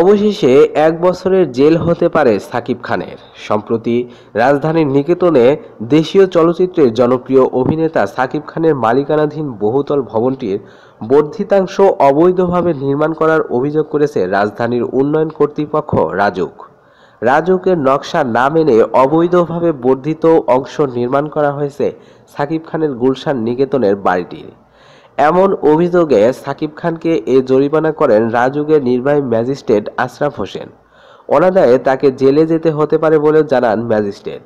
অবশেষে এক বছরের জেল হতে পারে সাকিব খানের সম্প্রতি রাজধানীর নিকেতনে দেশীয় চলচ্চিত্রের জনপ্রিয় অভিনেতা সাকিব খানের মালিকানাধীন বহুতল ভবনটির বর্ধিতাংশ অবৈধভাবে নির্মাণ করার অভিযোগ করেছে রাজধানীর উন্নয়ন কর্তৃপক্ষ রাজুক রাজুকের নকশা না মেনে অবৈধভাবে বর্ধিত অংশ নির্মাণ করা হয়েছে সাকিব খানের গুলশান নিকেতনের বাড়িটির এমন অভিযোগে সাকিব খানকে এ জরিমানা করেন রাজুগের নির্বাহী ম্যাজিস্ট্রেট আশরাফ হোসেন অনাদায়ে তাকে জেলে যেতে হতে পারে বলে জানান ম্যাজিস্ট্রেট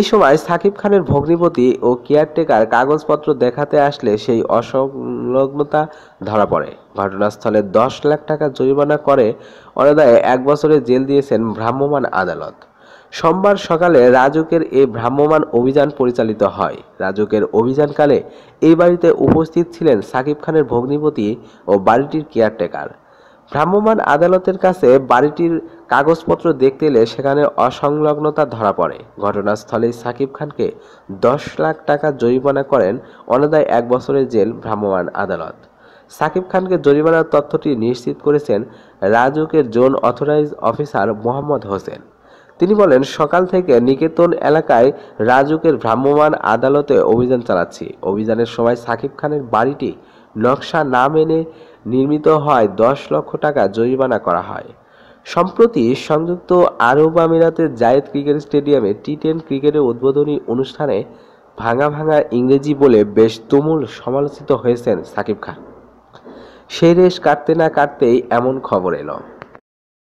এ সময় সাকিব খানের ভগ্নিপতি ও কেয়ারটেকার কাগজপত্র দেখাতে আসলে সেই অসংলগ্নতা ধরা পড়ে ঘটনাস্থলে দশ লাখ টাকা জরিমানা করে অনাদায়ে এক বছরে জেল দিয়েছেন ভ্রাম্যমাণ আদালত সোমবার সকালে রাজকের এই ভ্রাম্যমান অভিযান পরিচালিত হয় রাজকের অভিযানকালে এই বাড়িতে উপস্থিত ছিলেন সাকিব খানের ভগ্নিপতি ও বাড়িটির কেয়ারটেকার ভ্রাম্যমান আদালতের কাছে বাড়িটির কাগজপত্র দেখতে এলে সেখানে অসংলগ্নতা ধরা পড়ে ঘটনাস্থলেই সাকিব খানকে দশ লাখ টাকা জরিমানা করেন অনাদায় এক বছরের জেল ভ্রাম্যমান আদালত সাকিব খানকে জরিমানার তথ্যটি নিশ্চিত করেছেন রাজকের zone authorised officer Mohammad Hossain তিনি বলেন সকাল থেকে নিকেতন এলাকায় রাজুকের ভ্রাম্যমাণ আদালতে অভিযান চালাচ্ছি অভিযানের সময় সাকিব খানের বাড়িটি নকশা না মেনে নির্মিত হয় দশ লক্ষ টাকা জরিমানা করা হয় সম্প্রতি সংযুক্ত আরব আমিরাতের জায়েদ ক্রিকেট স্টেডিয়ামে টি টেন ক্রিকেটের উদ্বোধনী অনুষ্ঠানে ভাঙা ভাঙা ইংরেজি বলে বেশ তুমুল সমালোচিত হয়েছেন সাকিব খান সেই রেশ কাটতে না কাটতেই এমন খবর এলো